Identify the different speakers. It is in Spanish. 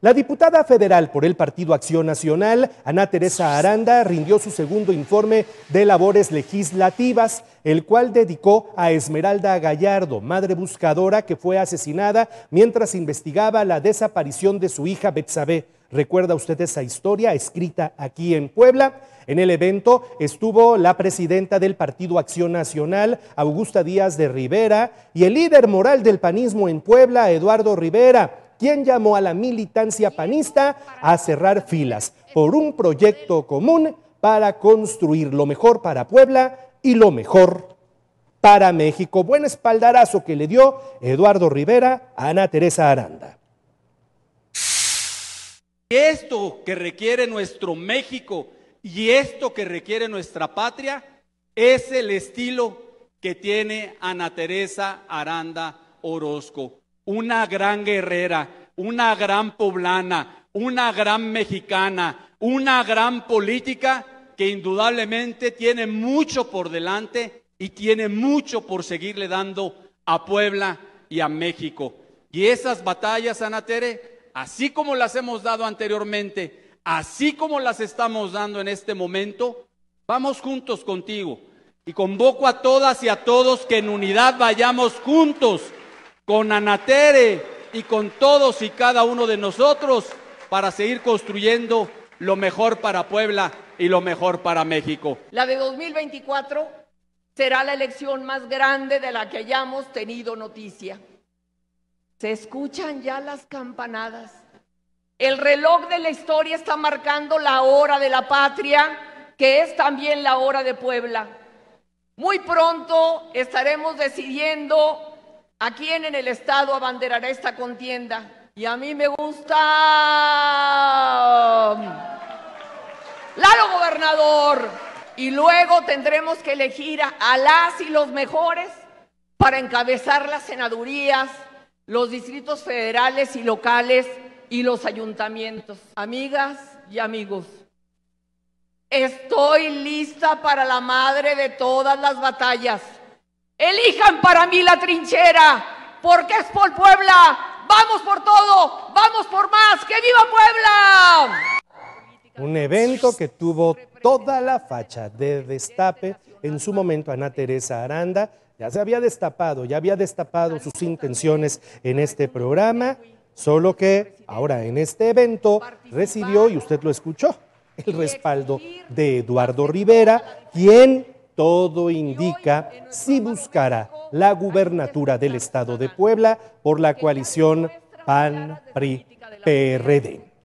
Speaker 1: La diputada federal por el Partido Acción Nacional, Ana Teresa Aranda, rindió su segundo informe de labores legislativas, el cual dedicó a Esmeralda Gallardo, madre buscadora que fue asesinada mientras investigaba la desaparición de su hija Betsabé. ¿Recuerda usted esa historia escrita aquí en Puebla? En el evento estuvo la presidenta del Partido Acción Nacional, Augusta Díaz de Rivera, y el líder moral del panismo en Puebla, Eduardo Rivera quien llamó a la militancia panista a cerrar filas por un proyecto común para construir lo mejor para Puebla y lo mejor para México. Buen espaldarazo que le dio Eduardo Rivera a Ana Teresa Aranda.
Speaker 2: Esto que requiere nuestro México y esto que requiere nuestra patria es el estilo que tiene Ana Teresa Aranda Orozco una gran guerrera, una gran poblana, una gran mexicana, una gran política que indudablemente tiene mucho por delante y tiene mucho por seguirle dando a Puebla y a México. Y esas batallas, Anatere, así como las hemos dado anteriormente, así como las estamos dando en este momento, vamos juntos contigo. Y convoco a todas y a todos que en unidad vayamos juntos con Anatere y con todos y cada uno de nosotros para seguir construyendo lo mejor para Puebla y lo mejor para México.
Speaker 3: La de 2024 será la elección más grande de la que hayamos tenido noticia. Se escuchan ya las campanadas. El reloj de la historia está marcando la hora de la patria, que es también la hora de Puebla. Muy pronto estaremos decidiendo ¿A quién en el Estado abanderará esta contienda? Y a mí me gusta... Um, Lalo Gobernador. Y luego tendremos que elegir a las y los mejores para encabezar las senadurías, los distritos federales y locales y los ayuntamientos. Amigas y amigos, estoy lista para la madre de todas las batallas. Elijan para mí la trinchera, porque es por Puebla. Vamos por todo, vamos por más. ¡Que viva Puebla!
Speaker 1: Un evento que tuvo toda la facha de destape. En su momento, Ana Teresa Aranda ya se había destapado, ya había destapado sus intenciones en este programa, solo que ahora en este evento recibió, y usted lo escuchó, el respaldo de Eduardo Rivera, quien todo indica si buscará la gubernatura del Estado de Puebla por la coalición PAN-PRI-PRD.